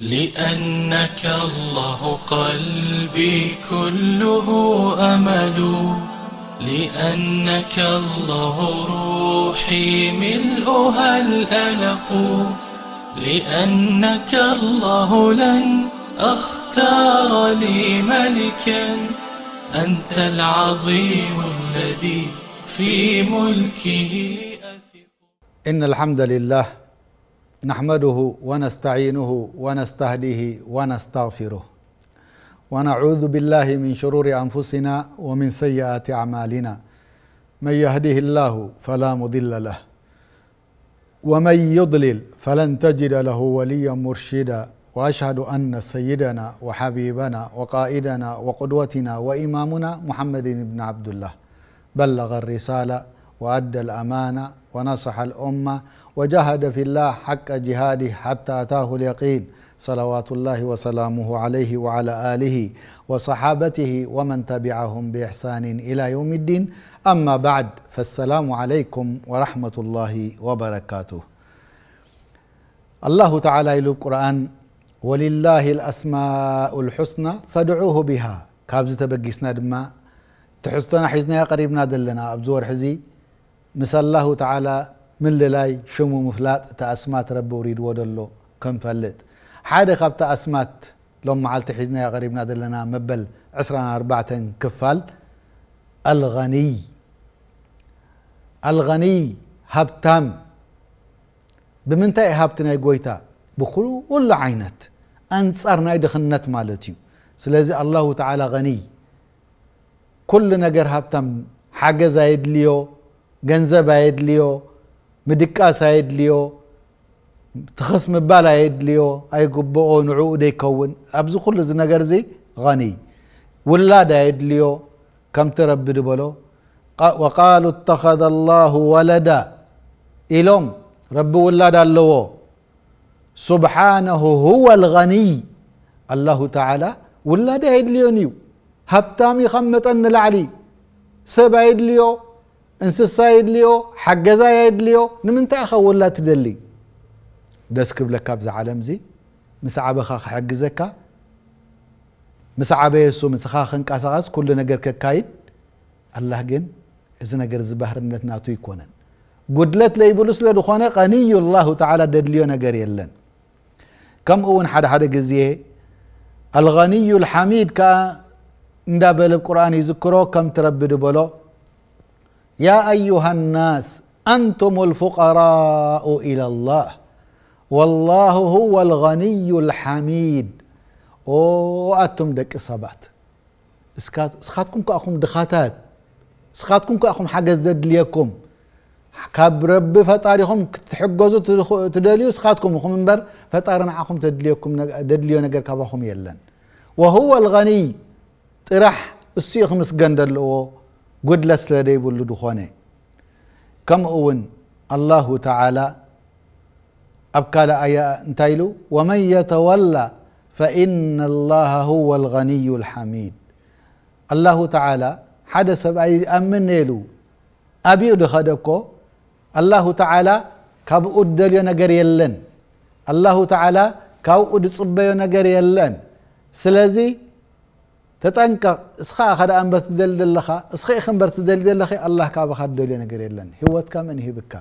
لأنك الله قلبي كله أمل لأنك الله روحي ملؤها الألق لأنك الله لن أختار لي ملكا أنت العظيم الذي في ملكه أثق إن الحمد لله نحمده ونستعينه ونستهديه ونستغفره ونعوذ بالله من شرور انفسنا ومن سيئات اعمالنا من يهده الله فلا مضل له ومن يضلل فلن تجد له وليا مرشدا واشهد ان سيدنا وحبيبنا وقائدنا وقدوتنا وامامنا محمد بن عبد الله بلغ الرساله وادى الامانه ونصح الامه وجهد في الله حق جهاده حتى أتاه اليقين صلوات الله وسلامه عليه وعلى آله وصحابته ومن تبعهم بإحسان إلى يوم الدين أما بعد فالسلام عليكم ورحمة الله وبركاته الله تعالى إلى القرآن ولله الأسماء الحسنى فدعوه بها كابزة بقسنا دماء تحسنا حزنا قريبنا دلنا أبزور حزي مس الله تعالى من للاي شمو مفلات تأسمات رب أريد ودلو كم فلت حادي خب تأسمات لما عالت حزنا يا غريبنا دلنا مبل عسران أربعة كفال الغني الغني هبتام بمنتهي هبتنا يقويتا بخلو ولا عينت أنصار نايد خنت مالتي سلازي الله تعالى غني كل نجر هبتم حاجة زايد ليو جنزة بايد ليو ምድቃስ ኣየድልዮ ትኸስ ምባል ኣየድልዮ ኣይግብኦ ንዕኡ ደይከውን ኣብዚ ኩሉ እዚ ነገር እዚ غኒይ ውላድ ኣየድልዮ ከምቲ ረቢ ድበሎ وቃሉ اتኸذ الله ወለዳ ኢሎም ረቢ ውላድ ኣለዎ ስብሓነሁ هወ الغኒይ ኣላሁ ተዓላ ውላድ ኣየድልዮን እዩ ሃብታሚ ከም መጠን ንላዕሊ ሰብ ኣየድልዮ እንስሳ የድልዮ ሓገዛያ የድልዮ ንምንታይ ኸውላ ትደሊ ደስ ክብለካ ብዚ ዓለም እዚ ምስ ዓበኻ ክሕግዘካ ምስ ዓበየ ሱ ምስኻ ክንቀሳቐስ ኩሉ ነገር ከካይድ ኣላህ ግን እዚ ነገር ዝባህርነት ናቱ ይኮነን ጉድለት ለይብሉ ስለ ዝኾነ ቀኒዩ ላሁ ተዓላ ደድልዮ ነገር የለን ከምኡ እውን ሓደ ሓደ ግዜ አልغኒዩ ልሓሚድ ከዓ እንዳበለ ቁርኣን ይዝክሮ ከም ትረቢ ድበሎ يا ايها الناس انتم الفقراء الى الله والله هو الغني الحميد واتم دك اصابات اسكات اسخاتكم كاخوم دخاتات اسخاتكم كاخوم حاجه زد ليكم كاب رب فطاريكم تحجزوا تدليو اسخاتكم اخوم منبر فطارنا اخوم تدليكم تدليو نجر كاباخوم يلن وهو الغني طرح السيخ مسجن ጎድላ ስለ ደይብሉ ድኾነ ከምኡ እውን ኣላሁ ተዓላ ኣብ ካልእ ኣያ እንታይ ኢሉ ወመን የተወላ ፈኢና ላሃ ሁወ ልغኒዩ ልሓሚድ ኣላሁ ተዓላ ሓደ ሰብኣይ ኣምን ነይሉ ኣብኡ ድኸደ እኮ ኣላሁ ተዓላ ካብኡ ድደልዮ ነገር የለን ኣላሁ ተዓላ ካብኡ ድፅበዮ ነገር የለን ስለዚ ተጠንቀቕ እስኻ ኸደኣ እምበር ትደሊ ዘለኻ እስኸ ኢኸ እምበር ትደሊ ዘለኺ ኣላህ ካባኻ ትደልዮ ነገር የለን ህወትካ መን ይህብካ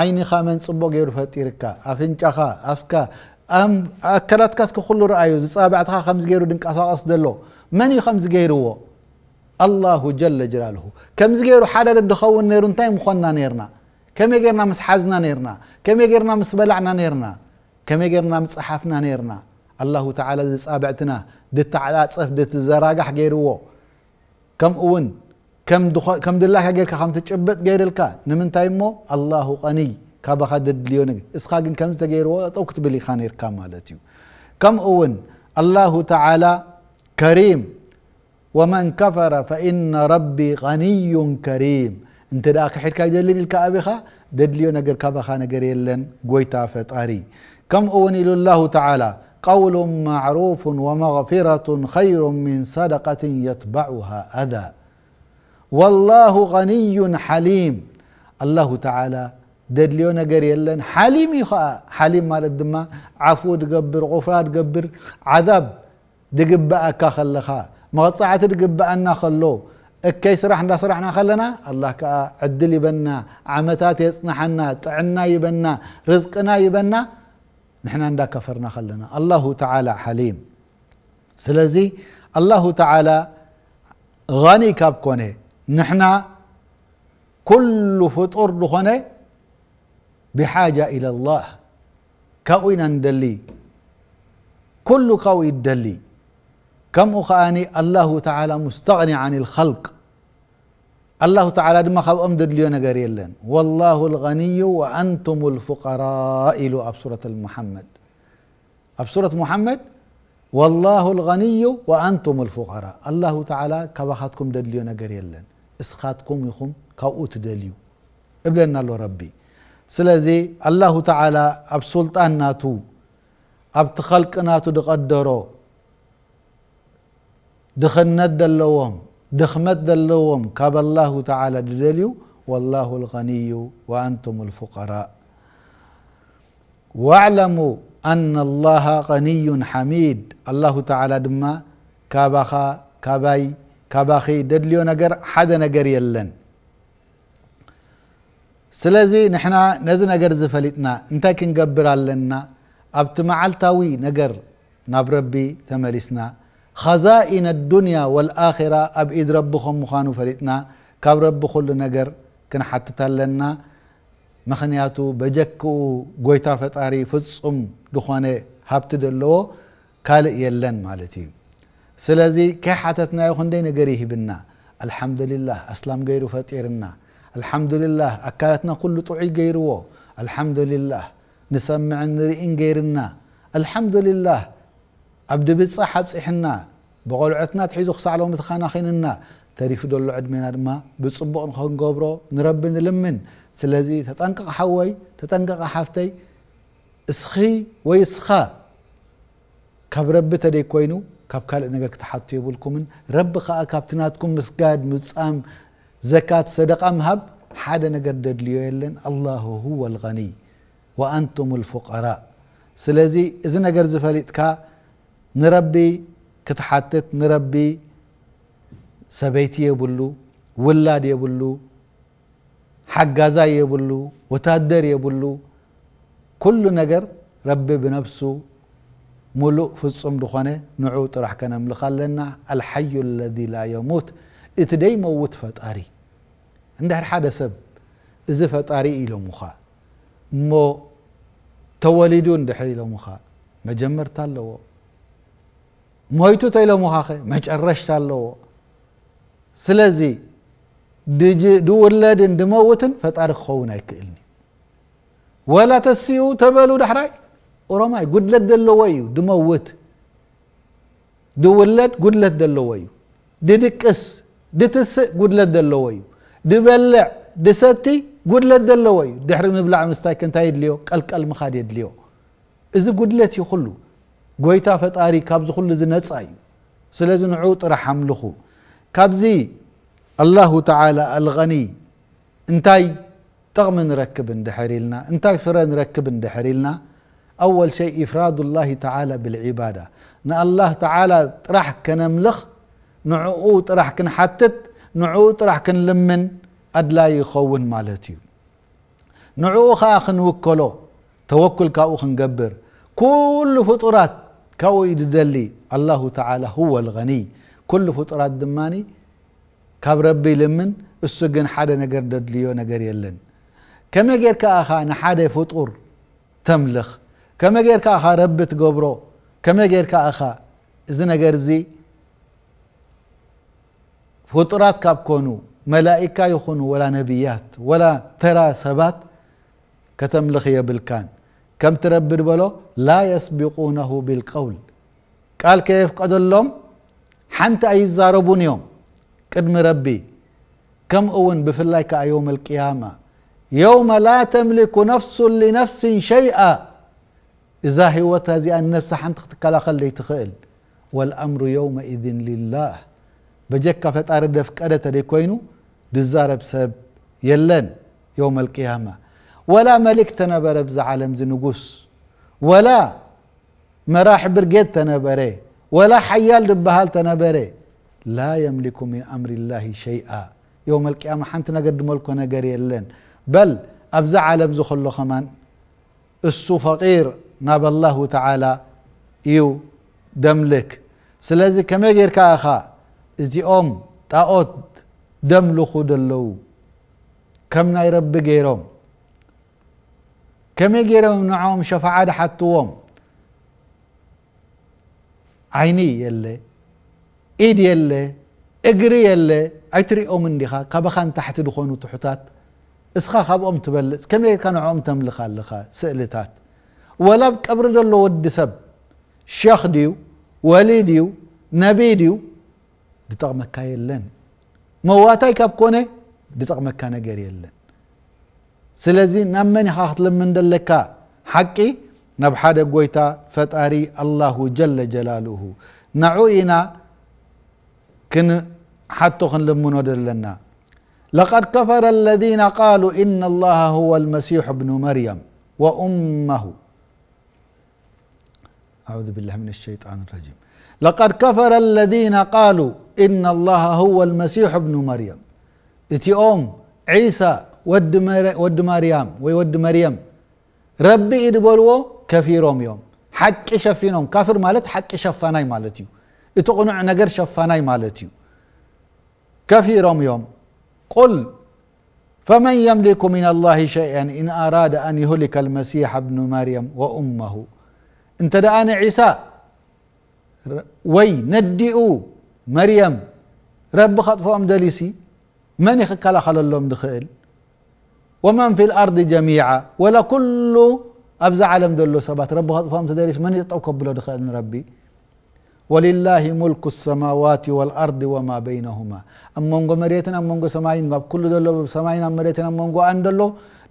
ዓይንኻ መን ፅቡቅ ገይሩ ፈጢርካ ኣፍንጫኻ ኣፍካ ኣካላትካስ ክኩሉ ረኣዩ ዝፃባዕትኻ ከምዚ ገይሩ ድንቀሳቐስ ዘሎ መን እዩ ከምዚ ገይርዎ ኣላሁ ጀለ ጀላልሁ ከምዚ ገይሩ ሓደ ድኸውን ነይሩ እንታይ ምኾንና ነርና ከመይ ጌርና ምስ ሓዝና ነርና ከመይ ጌርና ምስ በላዕና ነርና ከመይ ጌርና ምስ ፀሓፍና ነርና ኣላሁ ተዓላ ዝፃብዕትና ድተዓፃፍ ድትዘራጋሕ ገይርዎ ከምኡ እውን ከም ድላካ ጌርካ ከም ትጭብጥ ገይርልካ ንምንታይ እሞ ኣላሁ ቀኒይ ካባኻ ዘድልዮ ነገር እስኻ ግን ከም ዝተገይርዎ ጠው ክትብል ኢኻ ነርካ ማለት እዩ ከምኡ እውን ኣላሁ ተዓላ ከሪም ወመን ከፈረ ፈኢነ ረቢ ቀኒዩ ከሪም እንተ ደኣ ክሕድካ ይደልን ኢልካ ኣቢኻ ደድልዮ ነገር ካባኻ ነገር የለን ጎይታ ፈጣሪ ከምኡ እውን ኢሉ ኣላሁ ተዓላ قول معروف ومغفرة خير من صدقة يتبعها أذى والله غني حليم الله تعالى دد ليونا قريلن حليم يخاء حليم ما ما عفو تقبر غفران تقبر عذاب دقب أكا خلخا ما تصعت دقب أنا خلو اكي سرحنا سرحنا خلنا الله كا عدل يبنا عمتات يصنحنا طعنا يبنا رزقنا يبنا نحن عندنا كفرنا خلنا الله تعالى حليم سلزي الله تعالى غني كاب كوني نحن كل فطور لخنا بحاجة إلى الله كوينا ندلي كل قوي الدلي كم أخاني الله تعالى مستغني عن الخلق الله تعالى ድማ ካብኦም ደድልዮ ነገር የለን والله الغني وأንቱም الفقراء ኢሉ ኣብ ሱረة محመድ ኣብ ሱረة محመድ والله الغني وأንቱም الفقراء الله تعالى ካባኻትኩም ደድልዮ ነገር የለን እስኻትኩም ይኹም ካብኡ ትደልዩ እብለና ኣሎ ረቢ ስለዚ الله تعالى ኣብ ሱልጣን ናቱ ኣብቲ ኸልቂ ናቱ ድቐደሮ ድኽነት ዘለዎም دخمت دلوم كاب الله تعالى دلليو والله الغني وأنتم الفقراء واعلموا أن الله غني حميد الله تعالى دما كابخا كاباي كاباخي دليو نجر حدا نجر يلن سلازي نحنا نزل نجر زفلتنا انت كنقبر لنا ابت معلتاوي نجر نبربي تمارسنا خزائن الدنيا والآخرة أبئد ربكم مخانو فريتنا كاب رب كل نجر كن حتت لنا مخنيات بجك قيت فطاري فم دخواني هابت دلو كال يلن مالتي سلازي كي حتتنا يخندي نجريه بنا الحمد لله أسلام غير فتيرنا الحمد لله أكلتنا كل طعي غيرو الحمد لله نسمع نرئين غيرنا الحمد لله ኣብ ድብፃ ሓብፅሕና ብቆልዑትና ትሒዙ ክሳዕ ሎም ተኻናኺንና ተሪፉ ደሎ ዕድሜና ድማ ብፅቡቅ ንክንገብሮ ንረቢ ንልምን ስለዚ ተጠንቀቕ ሓወይ ተጠንቀቕ ሓፍተይ እስኺ ወይ እስኻ ካብ ረቢ ተደይ ኮይኑ ካብ ካልእ ነገር ክትሓቱ የብልኩምን ረቢ ከዓ ካብቲ ናትኩም ምስጋድ ምፃም ዘካት ሰደቃ ምሃብ ሓደ ነገር ደድልዮ የለን ኣላሁ ሁወ ልغኒ ወኣንቱም ልፉቀራእ ስለዚ እዚ ነገር ዝፈሊጥካ ንረቢ ክትሓትት ንረቢ ሰበይቲ የብሉ ውላድ የብሉ ሓጋዛይ የብሉ ወታደር የብሉ ኩሉ ነገር ረቢ ብነብሱ ሙሉእ ፍፁም ድኾነ ንዑ ጥራሕ ከነምልኽ ኣለና ኣልሓዩ ለذ ላ የሙት እቲ ደይ መውት ፈጣሪ እንድሕር ሓደ ሰብ እዚ ፈጣሪ ኢሎምኻ እሞ ተወሊዱ እንድሕር ኢሎምኻ መጀመርታ ኣለዎ ሞይቱ ተይሎሙ ኸ መጨረሽታ ኣለዎ ስለዚ ድውለድን ድመውትን ፈጣሪ ክኸውን ኣይክእልኒ ወላ ተስኡ ተበሉ ዳሕራይ ኦሮማይ ጉድለት ዘለዎ እዩ ድመውት ድውለድ ጉድለት ዘለዎ እዩ ድድቅስ ድትስእ ጉድለት ዘለዎ እዩ ድበልዕ ድሰቲ ጉድለት ዘለዎ እዩ ድሕሪ ምብላዕ ምስታይ ክንታይ የድልዮ ቀልቀል ምኻድ የድልዮ እዚ ጉድለት እዩ ኩሉ ጎይታ ፈጣሪ ካብዚ ኩሉ ዝነፃ እዩ ስለዚ ንዑ ጥራሕ ኣምልኹ ካብዚ ኣላሁ ተዓላ ኣልغኒ እንታይ ጥቕሚ ንረክብ እንድሕር ኢልና እንታይ ፍረ ንረክብ እንድሕር ኢልና أول شيء إفراد الله تعالى بالعبادة ن الله تعالى راح كنملخ نعوت راح كنحتت نعوت راح كنلمن أدلا يخون مالتي نعو خا خنوكلو توكل كاو خنقبر كل فطرات كو يدلي الله تعالى هو الغني كل فطرة دماني كاب ربي لمن السجن حدا نجر دليو نجر يلن كما غير كأخا نحدا فطور تملخ كما غير كأخا ربت قبرو كما غير كأخا إذا نجر زي فطرات كاب كونو ملائكة يخونو ولا نبيات ولا ترى سبات كتملخ يا بالكان كم تربر بلو لا يسبقونه بالقول قال كيف قد اللهم حنت أي زاربون يوم قدم ربي كم أون بفلايك أيوم القيامة يوم لا تملك نفس لنفس شيئا إذا هو هذه النفس حنت تقلا خلي تخيل والأمر يومئذ لله بجك فتعرف قدت لكوينو دزارب سب يلن يوم القيامه ولا ملك تنبر بز عالم زي ولا مراح برقيت تنبري ولا حيال دبهال تنبري لا يملك من أمر الله شيئا يوم القيامة حنت نقدم ملكو نقر يلين بل أبزع على بزخل خمان السو فقير ناب الله تعالى يو دملك سلازي كما غير كاخا ازي أم تاوت دم خود اللو كم ناي رب غيرهم كم يجير منعهم شفاعة حتوهم عيني يلي ايد يلي اجري يلي عتري او من دخا كبخان تحت دخون وتحتات اسخا خاب ام تبلس كم يجير كان عم تملخا لخا سئلتات ولا بكبر دلو ودي سب شيخ ديو والديو نبي ديو دي طغمك كاي لن مواتاي كاب كوني دي طغمك كاي لن سلزي نمن حاطل من دلكا حقي نبحاد قويتا فتاري الله جل جلاله نعوينا كن حتى خن لمن لنا لقد كفر الذين قالوا إن الله هو المسيح ابن مريم وأمه أعوذ بالله من الشيطان الرجيم لقد كفر الذين قالوا إن الله هو المسيح ابن مريم إتي أم عيسى ود مريم وي ود مريم ربي ادبلو كفيروم يوم حق شفينوم كافر مالت حق شفاناي مالتي اتقنع نجر شفاناي مالتي كفيروم يوم قل فمن يملك من الله شيئا ان اراد ان يهلك المسيح ابن مريم وامه انت دعانا عيسى وي ندئو مريم رب خطفهم دليسي من يخكل خلال لهم دخيل ومن في الأرض جميعا ولا كل أبزع علم دلو سبات رب فهم تدريس من يتعو قبل دخل ربي ولله ملك السماوات والأرض وما بينهما أمونغو مريتنا أمونغو سماعين قب كل دلو سماعين مريتنا أمونغو أن دلو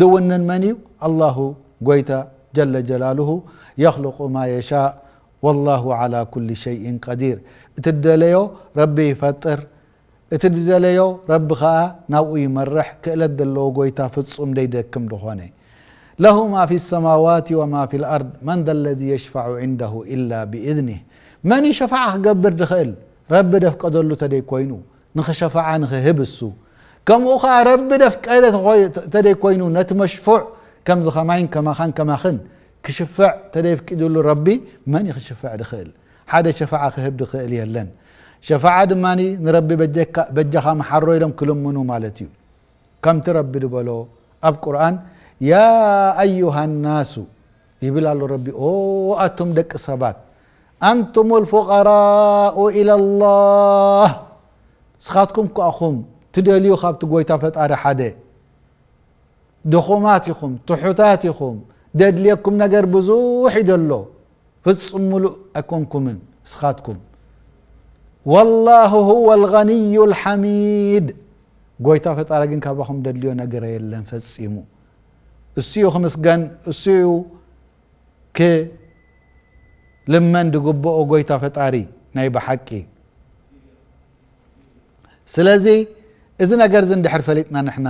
دونا مني الله قويتا جل جلاله يخلق ما يشاء والله على كل شيء قدير تدليو ربي فطر اتدلیو رب خا نوی مرح کلد دلوجوی تفتص ام دید کم دخانه له ما في السماوات وما في الأرض من ذا الذي يشفع عنده إلا بإذنه من شفعه قبر دخل رب دفك أدل تدي كوينو نخ شفع نخ هبسو كم أخا رب دفك تدي كوينو نتمشفع كم زخمين كما خان كما خن كشفع تدي فك ربي من يخ شفع دخل حدا شفع خهب دخل يلن ሸፋዓ ድማኒ ንረቢ በጀኻ መሓሮ ኢሎም ክልምኑ ማለት እዩ ከምቲ ረቢ ድበሎ ኣብ ቁርኣን ያ አዩሃ ናሱ ይብል ኣሎ ረቢ ኦ ኣቶም ደቂ ሰባት አንቱም ልፉقራء ኢላ ላህ ስኻትኩም ከኣኹም ትደልዩ ካብቲ ጎይታ ፈጣሪ ሓደ ድኹማት ኢኹም ትሑታት ኢኹም ደድልየኩም ነገር ብዙሕ ይደሎ ፍፁም ሙሉእ ኣይኮንኩምን ስኻትኩም والله هو الغني الحሚድ ጎይታ ፈጣሪ ግን ካባኹም ደልዮ ነገር የለን ፈፂሙ እስኡ ክምስገን እስኡ ክልመን ድግብኦ ጎይታ ፈጣሪ ናይ ብሓቂ ስለዚ እዚ ነገር ዚ እንድሕር ፈሊጥና ንሕና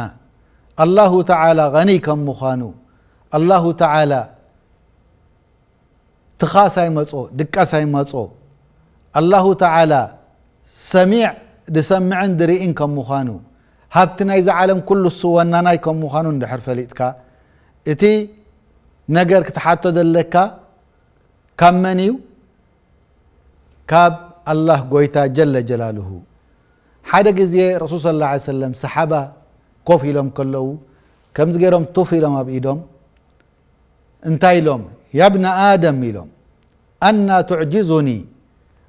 ኣላሁ ተዓላ غኒይ ከም ምዃኑ ኣላሁ ተዓላ ትኻሳይ መፆ ድቃሳይ መፆ ኣላሁ ተዓላ ሰሚዕ ድሰምዕን ድርኢን ከም ምዃኑ ሃብቲ ናይዚ ዓለም ኩሉ እሱ ወናናይ ከም ምዃኑ እንድሕር ፈሊጥካ እቲ ነገር ክትሓቶ ዘለካ ካብ መን እዩ ካብ ኣላህ ጎይታ ጀለ ጀላልሁ ሓደ ግዜ ረሱል ስ ላ ሰለም ሰሓባ ኮፍ ኢሎም ከለዉ ከምዚ ገይሮም ቱፍ ኢሎም ኣብ ኢዶም እንታይ ኢሎም ያብነ ኣደም ኢሎም ኣና ትዕጅዙኒ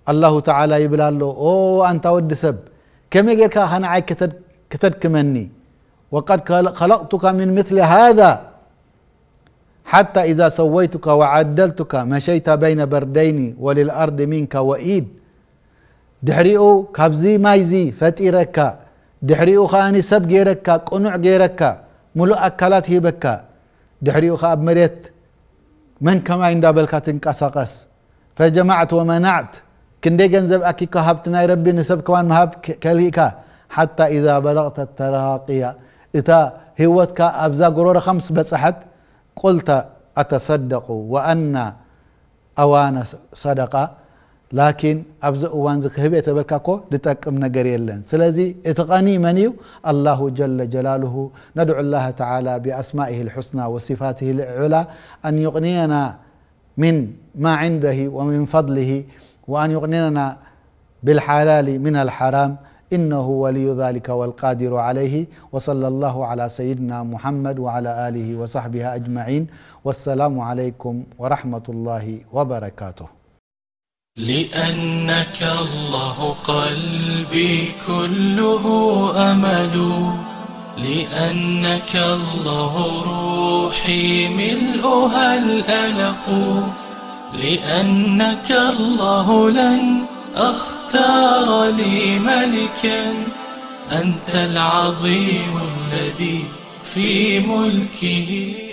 الله تعالى يبلا له أو أنت ود سب كم يجرك أنا عاي كتد كتد كمني وقد خلقتك من مثل هذا حتى إذا سويتك وعدلتك مشيت بين بردين وللأرض منك وإيد دحريو كابزي مايزي فاتي فتيركا دحريو خاني سب جيركا قنوع جيركا ملو أكلات هيبكا دحريو خاب مريت من كما عند بلكات انقساقس فجمعت ومنعت كندي جنزب أكي كهبت ناي ربي نسب كمان مهاب كليكا حتى إذا بلغت التراقية إذا هوتك أبزا قرورة خمس بس أحد قلت أتصدق وأن أوان صدقة لكن أبزا أوان زكهب يتبالك أكو لتأكم نقري اللين سلزي إتقاني منيو الله جل جلاله ندعو الله تعالى بأسمائه الحسنى وصفاته العلا أن يغنينا من ما عنده ومن فضله وأن يغنينا بالحلال من الحرام إنه ولي ذلك والقادر عليه وصلى الله على سيدنا محمد وعلى آله وصحبه أجمعين والسلام عليكم ورحمة الله وبركاته لأنك الله قلبي كله أمل لأنك الله روحي ملؤها الألق لأنك الله لن أختار لي ملكا أنت العظيم الذي في ملكه